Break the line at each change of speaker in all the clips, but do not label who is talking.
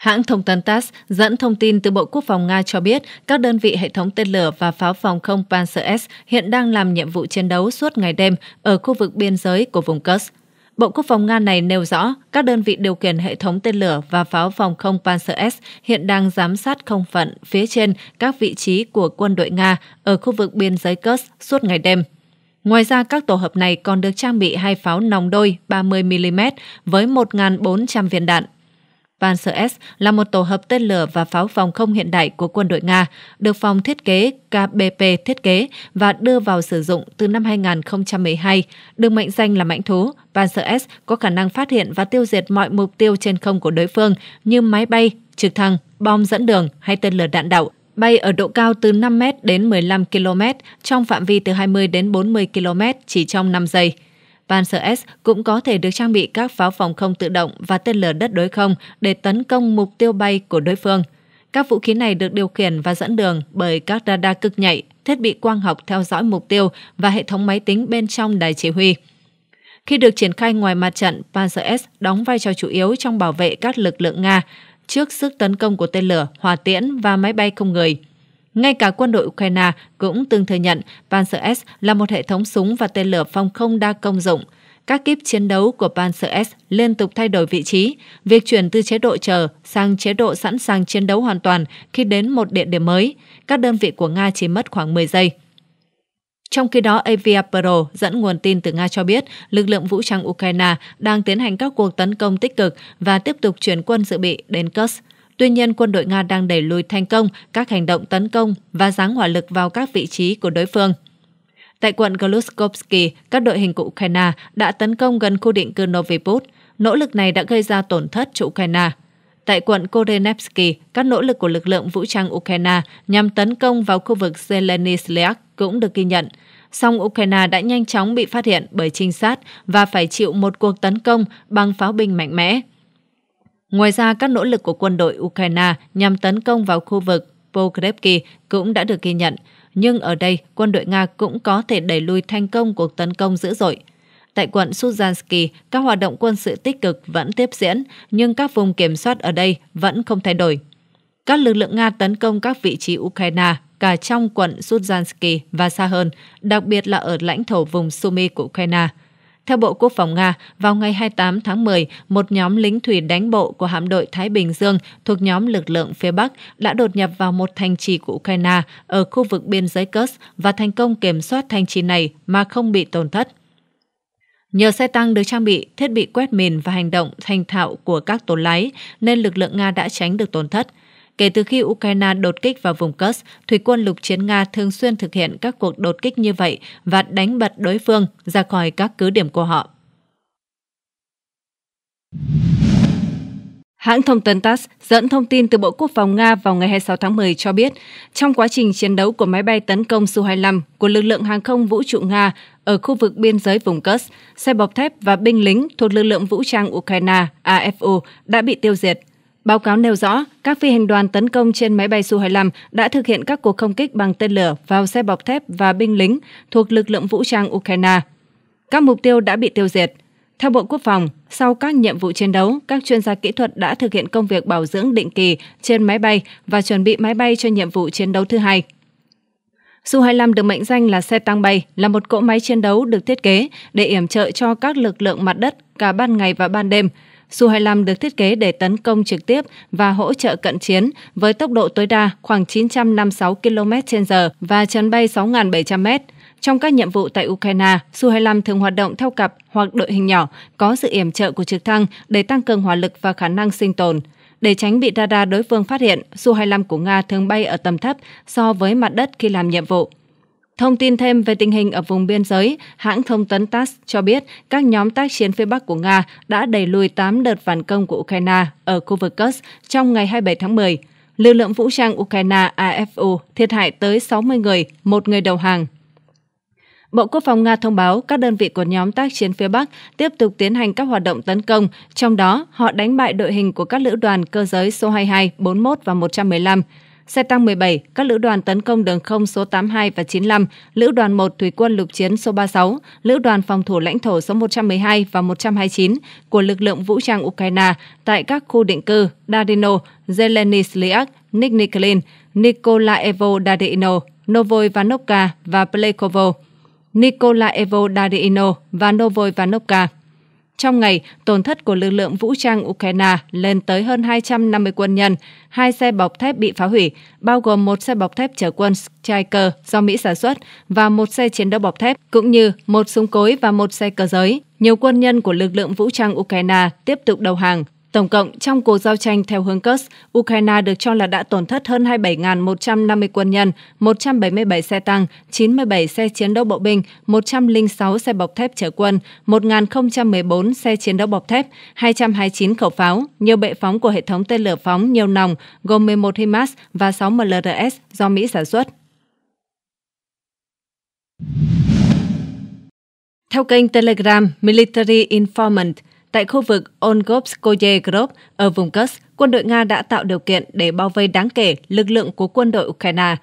Hãng thông tấn TASS dẫn thông tin từ Bộ Quốc phòng Nga cho biết các đơn vị hệ thống tên lửa và pháo phòng không Panzer S hiện đang làm nhiệm vụ chiến đấu suốt ngày đêm ở khu vực biên giới của vùng Kursk. Bộ Quốc phòng Nga này nêu rõ các đơn vị điều khiển hệ thống tên lửa và pháo phòng không Panzer S hiện đang giám sát không phận phía trên các vị trí của quân đội Nga ở khu vực biên giới Kursk suốt ngày đêm. Ngoài ra, các tổ hợp này còn được trang bị hai pháo nòng đôi 30mm với 1.400 viên đạn. Panzer S là một tổ hợp tên lửa và pháo phòng không hiện đại của quân đội Nga, được phòng thiết kế KBP thiết kế và đưa vào sử dụng từ năm 2012, được mệnh danh là mãnh thú. Panzer S có khả năng phát hiện và tiêu diệt mọi mục tiêu trên không của đối phương như máy bay, trực thăng, bom dẫn đường hay tên lửa đạn đạo bay ở độ cao từ 5m đến 15 km trong phạm vi từ 20 đến 40 km chỉ trong 5 giây. Panzer S cũng có thể được trang bị các pháo phòng không tự động và tên lửa đất đối không để tấn công mục tiêu bay của đối phương. Các vũ khí này được điều khiển và dẫn đường bởi các radar cực nhạy, thiết bị quang học theo dõi mục tiêu và hệ thống máy tính bên trong đài chỉ huy. Khi được triển khai ngoài mặt trận, Panzer S đóng vai trò chủ yếu trong bảo vệ các lực lượng Nga trước sức tấn công của tên lửa, hỏa tiễn và máy bay không người – ngay cả quân đội Ukraine cũng từng thừa nhận Panzer S là một hệ thống súng và tên lửa phòng không đa công dụng. Các kíp chiến đấu của Panzer S liên tục thay đổi vị trí. Việc chuyển từ chế độ chờ sang chế độ sẵn sàng chiến đấu hoàn toàn khi đến một địa điểm mới, các đơn vị của Nga chỉ mất khoảng 10 giây. Trong khi đó, Avia Pro dẫn nguồn tin từ Nga cho biết lực lượng vũ trang Ukraine đang tiến hành các cuộc tấn công tích cực và tiếp tục chuyển quân dự bị đến Kursk. Tuy nhiên, quân đội Nga đang đẩy lùi thành công các hành động tấn công và giáng hỏa lực vào các vị trí của đối phương. Tại quận Gluskovsky, các đội hình của Ukraine đã tấn công gần khu định cư Noviput. Nỗ lực này đã gây ra tổn thất cho Ukraine. Tại quận Korenevsky, các nỗ lực của lực lượng vũ trang Ukraine nhằm tấn công vào khu vực Zelenislyak cũng được ghi nhận. Song Ukraine đã nhanh chóng bị phát hiện bởi trinh sát và phải chịu một cuộc tấn công bằng pháo binh mạnh mẽ. Ngoài ra, các nỗ lực của quân đội Ukraine nhằm tấn công vào khu vực Pokrebki cũng đã được ghi nhận, nhưng ở đây quân đội Nga cũng có thể đẩy lùi thành công cuộc tấn công dữ dội. Tại quận Suzansky, các hoạt động quân sự tích cực vẫn tiếp diễn, nhưng các vùng kiểm soát ở đây vẫn không thay đổi. Các lực lượng Nga tấn công các vị trí Ukraine cả trong quận Suzansky và xa hơn, đặc biệt là ở lãnh thổ vùng Sumy của Ukraine – theo Bộ Quốc phòng Nga, vào ngày 28 tháng 10, một nhóm lính thủy đánh bộ của hạm đội Thái Bình Dương thuộc nhóm lực lượng phía Bắc đã đột nhập vào một thành trì của Ukraine ở khu vực biên giới Kursk và thành công kiểm soát thành trì này mà không bị tổn thất. Nhờ xe tăng được trang bị thiết bị quét mìn và hành động thành thạo của các tổ lái, nên lực lượng Nga đã tránh được tổn thất – Kể từ khi Ukraine đột kích vào vùng Kursk, thủy quân lục chiến Nga thường xuyên thực hiện các cuộc đột kích như vậy và đánh bật đối phương ra khỏi các cứ điểm của họ. Hãng thông tấn TASS dẫn thông tin từ Bộ Quốc phòng Nga vào ngày 26 tháng 10 cho biết, trong quá trình chiến đấu của máy bay tấn công Su-25 của lực lượng hàng không vũ trụ Nga ở khu vực biên giới vùng Kursk, xe bọc thép và binh lính thuộc lực lượng vũ trang Ukraine AFU đã bị tiêu diệt Báo cáo nêu rõ, các phi hành đoàn tấn công trên máy bay Su-25 đã thực hiện các cuộc không kích bằng tên lửa vào xe bọc thép và binh lính thuộc lực lượng vũ trang Ukraine. Các mục tiêu đã bị tiêu diệt. Theo Bộ Quốc phòng, sau các nhiệm vụ chiến đấu, các chuyên gia kỹ thuật đã thực hiện công việc bảo dưỡng định kỳ trên máy bay và chuẩn bị máy bay cho nhiệm vụ chiến đấu thứ hai. Su-25 được mệnh danh là xe tăng bay, là một cỗ máy chiến đấu được thiết kế để yểm trợ cho các lực lượng mặt đất cả ban ngày và ban đêm, Su-25 được thiết kế để tấn công trực tiếp và hỗ trợ cận chiến với tốc độ tối đa khoảng 956 km/h và chấn bay 6.700 m. Trong các nhiệm vụ tại Ukraine, Su-25 thường hoạt động theo cặp hoặc đội hình nhỏ, có sự yểm trợ của trực thăng để tăng cường hỏa lực và khả năng sinh tồn. Để tránh bị radar đối phương phát hiện, Su-25 của Nga thường bay ở tầm thấp so với mặt đất khi làm nhiệm vụ. Thông tin thêm về tình hình ở vùng biên giới, hãng thông tấn TASS cho biết các nhóm tác chiến phía Bắc của Nga đã đẩy lùi 8 đợt phản công của Ukraine ở khu vực Kursk trong ngày 27 tháng 10. Lực lượng vũ trang Ukraine AFU thiệt hại tới 60 người, một người đầu hàng. Bộ Quốc phòng Nga thông báo các đơn vị của nhóm tác chiến phía Bắc tiếp tục tiến hành các hoạt động tấn công, trong đó họ đánh bại đội hình của các lữ đoàn cơ giới số 22, 41 và 115 xe tăng 17, các lữ đoàn tấn công đường không số 82 và 95, lữ đoàn 1 thủy quân lục chiến số 36, lữ đoàn phòng thủ lãnh thổ số 112 và 129 của lực lượng vũ trang Ukraine tại các khu định cư Dardino, Zelenislyak, Nikniklin, Nikolaevo Darino, Novoivanovka và Plekovo. Nikolaevo Darino và Novoivanovka. Trong ngày, tổn thất của lực lượng vũ trang Ukraine lên tới hơn 250 quân nhân, hai xe bọc thép bị phá hủy, bao gồm một xe bọc thép chở quân Striker do Mỹ sản xuất và một xe chiến đấu bọc thép, cũng như một súng cối và một xe cơ giới. Nhiều quân nhân của lực lượng vũ trang Ukraine tiếp tục đầu hàng, Tổng cộng, trong cuộc giao tranh theo hướng Kursk, Ukraine được cho là đã tổn thất hơn 27.150 quân nhân, 177 xe tăng, 97 xe chiến đấu bộ binh, 106 xe bọc thép chở quân, 1.014 xe chiến đấu bọc thép, 229 khẩu pháo, nhiều bệ phóng của hệ thống tên lửa phóng nhiều nòng gồm 11 HIMARS và 6 MLRS do Mỹ sản xuất. Theo kênh Telegram Military Informant, tại khu vực Ongovskoye Grob ở vùng Kursk, quân đội Nga đã tạo điều kiện để bao vây đáng kể lực lượng của quân đội Ukraine.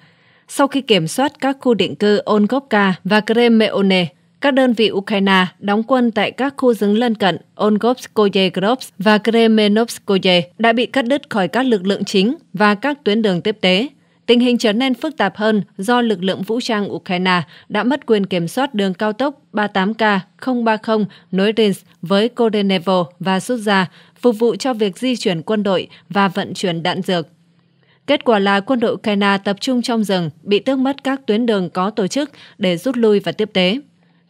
Sau khi kiểm soát các khu định cư Ongovka và Kremeone, các đơn vị Ukraine đóng quân tại các khu rừng lân cận Ongovskoye Grob và Kremenovskoye đã bị cắt đứt khỏi các lực lượng chính và các tuyến đường tiếp tế. Tình hình trở nên phức tạp hơn do lực lượng vũ trang Ukraine đã mất quyền kiểm soát đường cao tốc 38K030 nối Rins với Kodenevo và Sudza, phục vụ cho việc di chuyển quân đội và vận chuyển đạn dược. Kết quả là quân đội Ukraine tập trung trong rừng, bị tước mất các tuyến đường có tổ chức để rút lui và tiếp tế.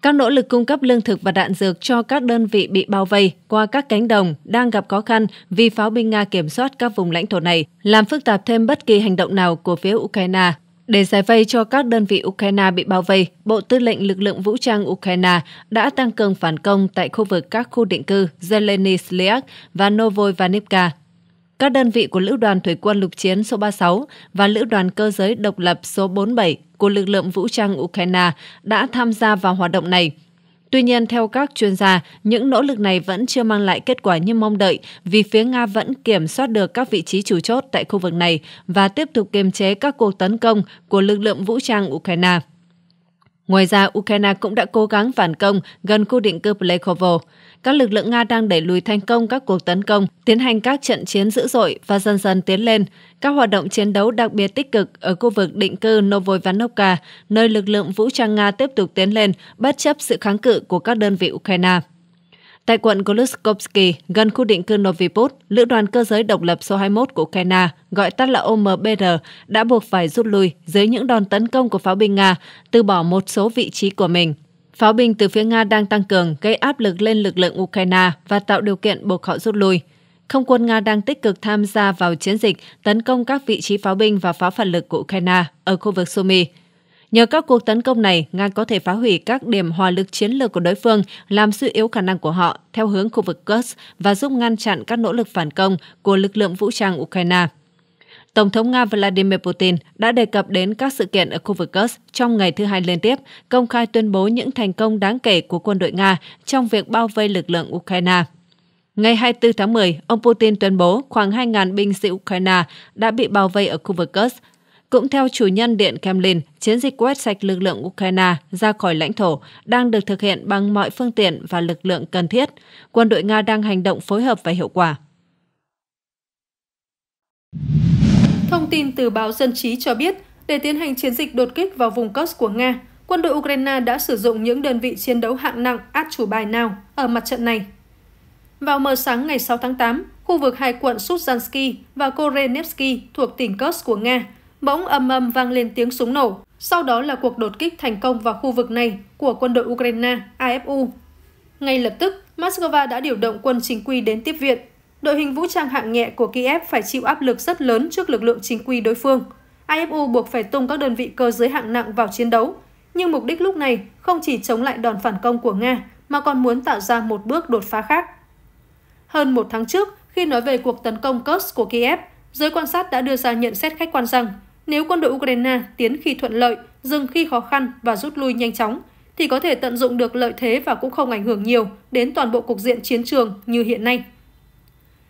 Các nỗ lực cung cấp lương thực và đạn dược cho các đơn vị bị bao vây qua các cánh đồng đang gặp khó khăn vì pháo binh Nga kiểm soát các vùng lãnh thổ này, làm phức tạp thêm bất kỳ hành động nào của phía Ukraine. Để giải vây cho các đơn vị Ukraine bị bao vây, Bộ Tư lệnh Lực lượng Vũ trang Ukraine đã tăng cường phản công tại khu vực các khu định cư Zeleny và Novoy Vanivka các đơn vị của Lữ đoàn Thủy quân Lục chiến số 36 và Lữ đoàn Cơ giới Độc lập số 47 của lực lượng vũ trang Ukraine đã tham gia vào hoạt động này. Tuy nhiên, theo các chuyên gia, những nỗ lực này vẫn chưa mang lại kết quả như mong đợi vì phía Nga vẫn kiểm soát được các vị trí chủ chốt tại khu vực này và tiếp tục kiềm chế các cuộc tấn công của lực lượng vũ trang Ukraine. Ngoài ra, Ukraine cũng đã cố gắng phản công gần khu định cư Plekovo. Các lực lượng Nga đang đẩy lùi thành công các cuộc tấn công, tiến hành các trận chiến dữ dội và dần dần tiến lên. Các hoạt động chiến đấu đặc biệt tích cực ở khu vực định cư Novoivanovka, nơi lực lượng vũ trang Nga tiếp tục tiến lên bất chấp sự kháng cự của các đơn vị Ukraine. Tại quận Glukovsky, gần khu định cư Noviput, Lữ đoàn cơ giới độc lập số 21 của Ukraine, gọi tắt là OMBR, đã buộc phải rút lui dưới những đòn tấn công của pháo binh Nga, từ bỏ một số vị trí của mình. Pháo binh từ phía Nga đang tăng cường, gây áp lực lên lực lượng Ukraine và tạo điều kiện buộc họ rút lui. Không quân Nga đang tích cực tham gia vào chiến dịch tấn công các vị trí pháo binh và pháo phản lực của Ukraine ở khu vực Sumy. Nhờ các cuộc tấn công này, Nga có thể phá hủy các điểm hòa lực chiến lược của đối phương, làm suy yếu khả năng của họ theo hướng khu vực Kursk và giúp ngăn chặn các nỗ lực phản công của lực lượng vũ trang Ukraine. Tổng thống Nga Vladimir Putin đã đề cập đến các sự kiện ở khu vực Kursk trong ngày thứ hai liên tiếp, công khai tuyên bố những thành công đáng kể của quân đội Nga trong việc bao vây lực lượng Ukraine. Ngày 24 tháng 10, ông Putin tuyên bố khoảng 2.000 binh sĩ Ukraine đã bị bao vây ở khu vực Kursk cũng theo chủ nhân Điện Kremlin, chiến dịch quét sạch lực lượng Ukraine ra khỏi lãnh thổ đang được thực hiện bằng mọi phương tiện và lực lượng cần thiết. Quân đội Nga đang hành động phối hợp và hiệu quả.
Thông tin từ báo Dân trí cho biết, để tiến hành chiến dịch đột kích vào vùng Kursk của Nga, quân đội Ukraine đã sử dụng những đơn vị chiến đấu hạng nặng át chủ bài nào ở mặt trận này. Vào mờ sáng ngày 6 tháng 8, khu vực hai quận Suzhansky và Korenevsky thuộc tỉnh Kursk của Nga bỗng ầm ầm vang lên tiếng súng nổ. Sau đó là cuộc đột kích thành công vào khu vực này của quân đội Ukraine, AFU. Ngay lập tức, Moscow đã điều động quân chính quy đến tiếp viện. Đội hình vũ trang hạng nhẹ của Kiev phải chịu áp lực rất lớn trước lực lượng chính quy đối phương. AFU buộc phải tung các đơn vị cơ giới hạng nặng vào chiến đấu. Nhưng mục đích lúc này không chỉ chống lại đòn phản công của Nga, mà còn muốn tạo ra một bước đột phá khác. Hơn một tháng trước, khi nói về cuộc tấn công Kursk của Kiev, giới quan sát đã đưa ra nhận xét khách quan rằng nếu quân đội Ukraine tiến khi thuận lợi, dừng khi khó khăn và rút lui nhanh chóng, thì có thể tận dụng được lợi thế và cũng không ảnh hưởng nhiều đến toàn bộ cục diện chiến trường như hiện nay.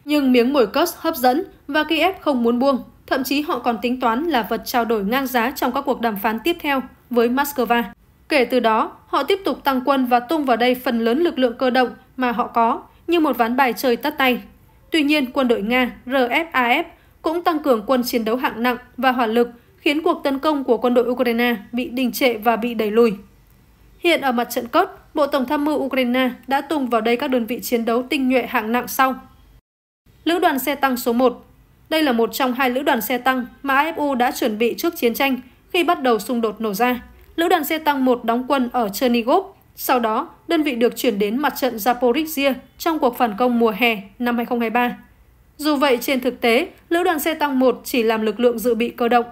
Nhưng miếng mồi Kursk hấp dẫn và Kiev không muốn buông, thậm chí họ còn tính toán là vật trao đổi ngang giá trong các cuộc đàm phán tiếp theo với Moscow. Kể từ đó, họ tiếp tục tăng quân và tung vào đây phần lớn lực lượng cơ động mà họ có, như một ván bài chơi tắt tay. Tuy nhiên, quân đội Nga RFAF cũng tăng cường quân chiến đấu hạng nặng và hỏa lực, khiến cuộc tấn công của quân đội Ukraine bị đình trệ và bị đẩy lùi. Hiện ở mặt trận cốt, Bộ Tổng tham mưu Ukraine đã tung vào đây các đơn vị chiến đấu tinh nhuệ hạng nặng sau. Lữ đoàn xe tăng số 1 Đây là một trong hai lữ đoàn xe tăng mà AFU đã chuẩn bị trước chiến tranh khi bắt đầu xung đột nổ ra. Lữ đoàn xe tăng 1 đóng quân ở Chernigov, sau đó đơn vị được chuyển đến mặt trận Zaporizhia trong cuộc phản công mùa hè năm 2023. Dù vậy, trên thực tế, Lữ đoàn xe tăng 1 chỉ làm lực lượng dự bị cơ động.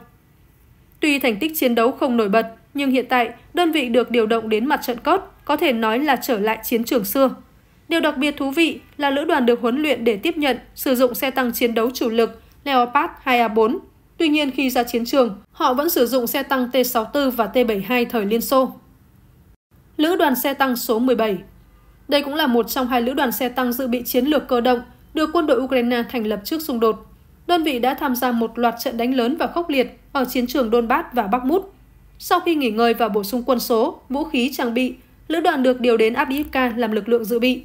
Tuy thành tích chiến đấu không nổi bật, nhưng hiện tại, đơn vị được điều động đến mặt trận cốt, có thể nói là trở lại chiến trường xưa. Điều đặc biệt thú vị là lữ đoàn được huấn luyện để tiếp nhận, sử dụng xe tăng chiến đấu chủ lực Leopard 2A4. Tuy nhiên khi ra chiến trường, họ vẫn sử dụng xe tăng T-64 và T-72 thời Liên Xô. Lữ đoàn xe tăng số 17 Đây cũng là một trong hai lữ đoàn xe tăng dự bị chiến lược cơ động được quân đội Ukraine thành lập trước xung đột. Đơn vị đã tham gia một loạt trận đánh lớn và khốc liệt ở chiến trường Donbass và Bắc Mút. Sau khi nghỉ ngơi và bổ sung quân số, vũ khí trang bị, lữ đoàn được điều đến Abdiivka làm lực lượng dự bị.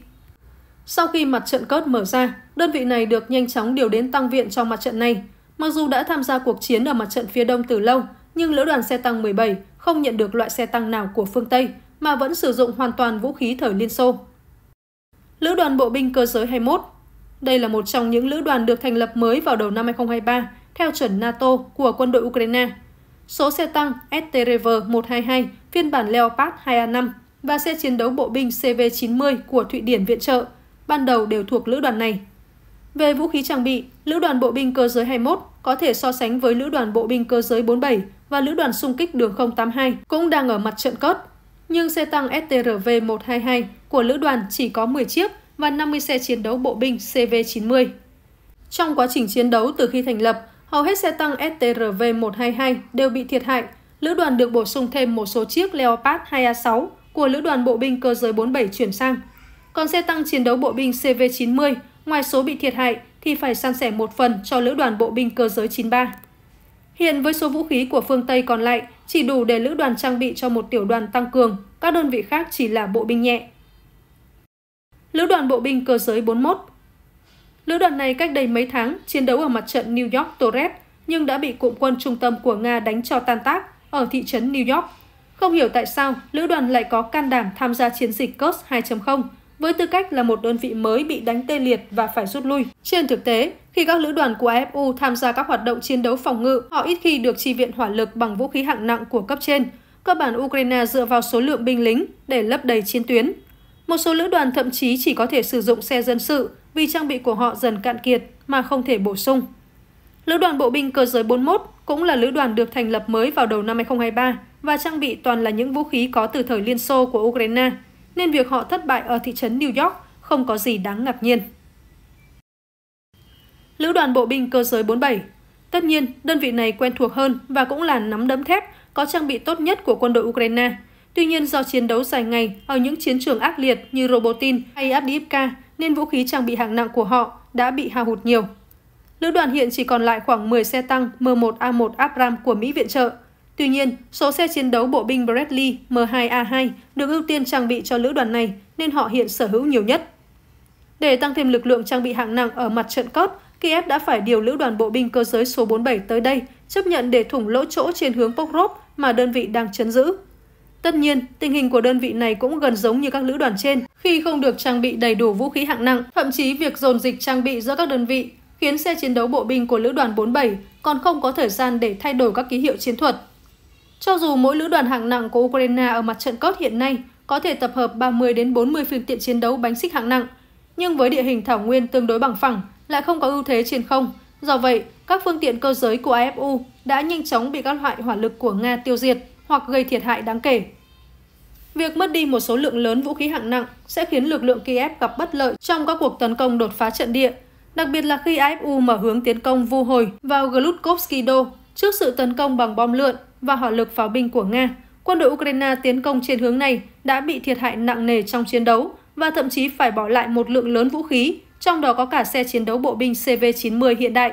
Sau khi mặt trận cớt mở ra, đơn vị này được nhanh chóng điều đến tăng viện trong mặt trận này. Mặc dù đã tham gia cuộc chiến ở mặt trận phía đông từ lâu, nhưng lữ đoàn xe tăng 17 không nhận được loại xe tăng nào của phương Tây mà vẫn sử dụng hoàn toàn vũ khí thời Liên Xô. Lữ đoàn bộ binh cơ giới 21 đây là một trong những lữ đoàn được thành lập mới vào đầu năm 2023 theo chuẩn NATO của quân đội Ukraine. Số xe tăng STRV-122, phiên bản Leopard 2A5 và xe chiến đấu bộ binh CV-90 của Thụy Điển viện trợ, ban đầu đều thuộc lữ đoàn này. Về vũ khí trang bị, lữ đoàn bộ binh cơ giới 21 có thể so sánh với lữ đoàn bộ binh cơ giới 47 và lữ đoàn xung kích đường 082 cũng đang ở mặt trận cốt. Nhưng xe tăng STRV-122 của lữ đoàn chỉ có 10 chiếc và 50 xe chiến đấu bộ binh CV-90. Trong quá trình chiến đấu từ khi thành lập, hầu hết xe tăng STRV-122 đều bị thiệt hại. Lữ đoàn được bổ sung thêm một số chiếc Leopard 2A6 của Lữ đoàn Bộ binh Cơ giới 47 chuyển sang. Còn xe tăng chiến đấu bộ binh CV-90, ngoài số bị thiệt hại thì phải san sẻ một phần cho Lữ đoàn Bộ binh Cơ giới 93. Hiện với số vũ khí của phương Tây còn lại chỉ đủ để lữ đoàn trang bị cho một tiểu đoàn tăng cường, các đơn vị khác chỉ là bộ binh nhẹ. Lữ đoàn bộ binh cơ giới 41. Lữ đoàn này cách đây mấy tháng chiến đấu ở mặt trận New York Torres nhưng đã bị cụm quân trung tâm của Nga đánh cho tan tác ở thị trấn New York. Không hiểu tại sao, lữ đoàn lại có can đảm tham gia chiến dịch COS 2.0 với tư cách là một đơn vị mới bị đánh tê liệt và phải rút lui. Trên thực tế, khi các lữ đoàn của AFU tham gia các hoạt động chiến đấu phòng ngự, họ ít khi được chi viện hỏa lực bằng vũ khí hạng nặng của cấp trên. Cơ bản Ukraine dựa vào số lượng binh lính để lấp đầy chiến tuyến một số lữ đoàn thậm chí chỉ có thể sử dụng xe dân sự vì trang bị của họ dần cạn kiệt mà không thể bổ sung. Lữ đoàn bộ binh cơ giới 41 cũng là lữ đoàn được thành lập mới vào đầu năm 2023 và trang bị toàn là những vũ khí có từ thời Liên Xô của Ukraine, nên việc họ thất bại ở thị trấn New York không có gì đáng ngạc nhiên. Lữ đoàn bộ binh cơ giới 47 Tất nhiên, đơn vị này quen thuộc hơn và cũng là nắm đấm thép, có trang bị tốt nhất của quân đội Ukraine – Tuy nhiên do chiến đấu dài ngày ở những chiến trường ác liệt như Robotin hay Abdiivka nên vũ khí trang bị hạng nặng của họ đã bị hao hụt nhiều. Lữ đoàn hiện chỉ còn lại khoảng 10 xe tăng M1A1 Abram của Mỹ viện trợ. Tuy nhiên, số xe chiến đấu bộ binh Bradley M2A2 được ưu tiên trang bị cho lữ đoàn này nên họ hiện sở hữu nhiều nhất. Để tăng thêm lực lượng trang bị hạng nặng ở mặt trận cốt, Kiev đã phải điều lữ đoàn bộ binh cơ giới số 47 tới đây, chấp nhận để thủng lỗ chỗ trên hướng Pokrov mà đơn vị đang chấn giữ. Tất nhiên, tình hình của đơn vị này cũng gần giống như các lữ đoàn trên, khi không được trang bị đầy đủ vũ khí hạng nặng, thậm chí việc dồn dịch trang bị giữa các đơn vị khiến xe chiến đấu bộ binh của lữ đoàn 47 còn không có thời gian để thay đổi các ký hiệu chiến thuật. Cho dù mỗi lữ đoàn hạng nặng của Ukraine ở mặt trận cốt hiện nay có thể tập hợp 30 đến 40 phương tiện chiến đấu bánh xích hạng nặng, nhưng với địa hình thảo nguyên tương đối bằng phẳng lại không có ưu thế trên không. Do vậy, các phương tiện cơ giới của AFU đã nhanh chóng bị các loại hỏa lực của Nga tiêu diệt hoặc gây thiệt hại đáng kể. Việc mất đi một số lượng lớn vũ khí hạng nặng sẽ khiến lực lượng Kiev gặp bất lợi trong các cuộc tấn công đột phá trận địa, đặc biệt là khi AFU mở hướng tiến công vu hồi vào Glutkovsky Do trước sự tấn công bằng bom lượn và hỏa lực pháo binh của Nga. Quân đội Ukraine tiến công trên hướng này đã bị thiệt hại nặng nề trong chiến đấu và thậm chí phải bỏ lại một lượng lớn vũ khí, trong đó có cả xe chiến đấu bộ binh CV-90 hiện đại.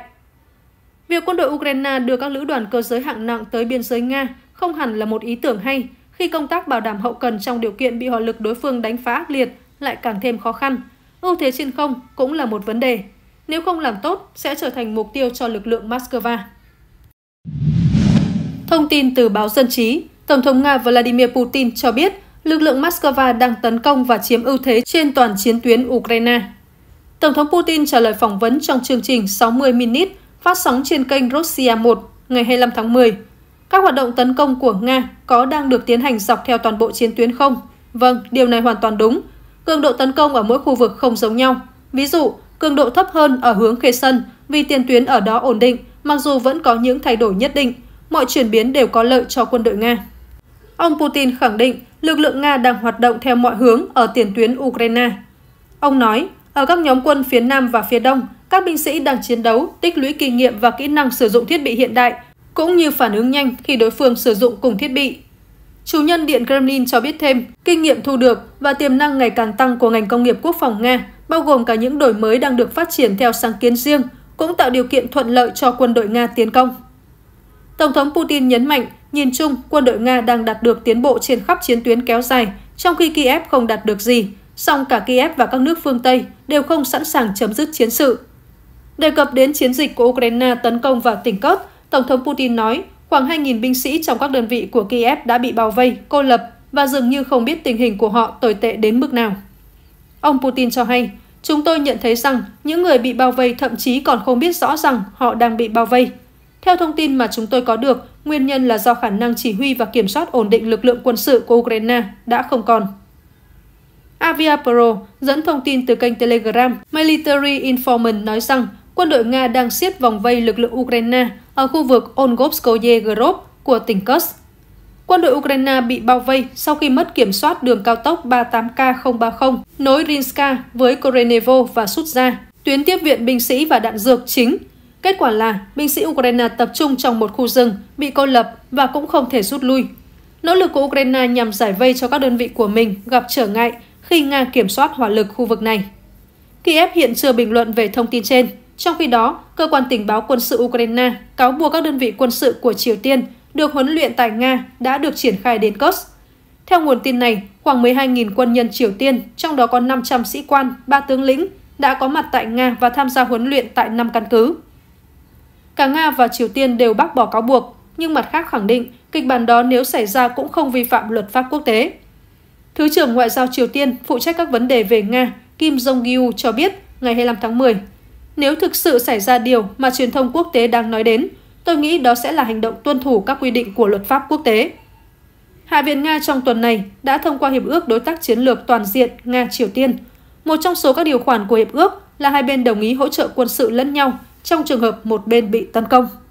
Việc quân đội Ukraine đưa các lữ đoàn cơ giới hạng nặng tới biên giới Nga không hẳn là một ý tưởng hay khi công tác bảo đảm hậu cần trong điều kiện bị hỏa lực đối phương đánh phá ác liệt lại càng thêm khó khăn. Ưu thế trên không cũng là một vấn đề. Nếu không làm tốt, sẽ trở thành mục tiêu cho lực lượng Moscow. Thông tin từ báo Dân Trí, Tổng thống Nga Vladimir Putin cho biết lực lượng Moscow đang tấn công và chiếm ưu thế trên toàn chiến tuyến Ukraine. Tổng thống Putin trả lời phỏng vấn trong chương trình 60 Minutes phát sóng trên kênh Russia 1 ngày 25 tháng 10 các hoạt động tấn công của Nga có đang được tiến hành dọc theo toàn bộ chiến tuyến không? Vâng, điều này hoàn toàn đúng. Cường độ tấn công ở mỗi khu vực không giống nhau. Ví dụ, cường độ thấp hơn ở hướng khê sân vì tiền tuyến ở đó ổn định, mặc dù vẫn có những thay đổi nhất định. Mọi chuyển biến đều có lợi cho quân đội Nga. Ông Putin khẳng định lực lượng Nga đang hoạt động theo mọi hướng ở tiền tuyến Ukraine. Ông nói, ở các nhóm quân phía Nam và phía Đông, các binh sĩ đang chiến đấu, tích lũy kinh nghiệm và kỹ năng sử dụng thiết bị hiện đại – cũng như phản ứng nhanh khi đối phương sử dụng cùng thiết bị. Chủ nhân Điện Kremlin cho biết thêm, kinh nghiệm thu được và tiềm năng ngày càng tăng của ngành công nghiệp quốc phòng Nga, bao gồm cả những đổi mới đang được phát triển theo sáng kiến riêng, cũng tạo điều kiện thuận lợi cho quân đội Nga tiến công. Tổng thống Putin nhấn mạnh, nhìn chung, quân đội Nga đang đạt được tiến bộ trên khắp chiến tuyến kéo dài, trong khi Kiev không đạt được gì, song cả Kiev và các nước phương Tây đều không sẵn sàng chấm dứt chiến sự. Đề cập đến chiến dịch của Ukraine tấn công vào tỉnh Kurt, Tổng thống Putin nói khoảng 2.000 binh sĩ trong các đơn vị của Kiev đã bị bao vây, cô lập và dường như không biết tình hình của họ tồi tệ đến mức nào. Ông Putin cho hay, chúng tôi nhận thấy rằng những người bị bao vây thậm chí còn không biết rõ rằng họ đang bị bao vây. Theo thông tin mà chúng tôi có được, nguyên nhân là do khả năng chỉ huy và kiểm soát ổn định lực lượng quân sự của Ukraine đã không còn. Aviapro dẫn thông tin từ kênh Telegram Military Informant nói rằng quân đội Nga đang siết vòng vây lực lượng Ukraine ở khu vực Ongobskoye Grob của tỉnh Kursk. Quân đội Ukraine bị bao vây sau khi mất kiểm soát đường cao tốc 38K030 nối Rinska với Korenevo và Sutja, tuyến tiếp viện binh sĩ và đạn dược chính. Kết quả là binh sĩ Ukraine tập trung trong một khu rừng, bị cô lập và cũng không thể rút lui. Nỗ lực của Ukraine nhằm giải vây cho các đơn vị của mình gặp trở ngại khi Nga kiểm soát hỏa lực khu vực này. Kiev hiện chưa bình luận về thông tin trên. Trong khi đó, cơ quan tình báo quân sự Ukraine cáo buộc các đơn vị quân sự của Triều Tiên được huấn luyện tại Nga đã được triển khai đến Kursk. Theo nguồn tin này, khoảng 12.000 quân nhân Triều Tiên, trong đó có 500 sĩ quan, 3 tướng lĩnh, đã có mặt tại Nga và tham gia huấn luyện tại 5 căn cứ. Cả Nga và Triều Tiên đều bác bỏ cáo buộc, nhưng mặt khác khẳng định kịch bản đó nếu xảy ra cũng không vi phạm luật pháp quốc tế. Thứ trưởng Ngoại giao Triều Tiên phụ trách các vấn đề về Nga, Kim Jong-il cho biết ngày 25 tháng 10, nếu thực sự xảy ra điều mà truyền thông quốc tế đang nói đến, tôi nghĩ đó sẽ là hành động tuân thủ các quy định của luật pháp quốc tế. Hạ viện Nga trong tuần này đã thông qua Hiệp ước Đối tác Chiến lược Toàn diện Nga-Triều Tiên. Một trong số các điều khoản của Hiệp ước là hai bên đồng ý hỗ trợ quân sự lẫn nhau trong trường hợp một bên bị tấn công.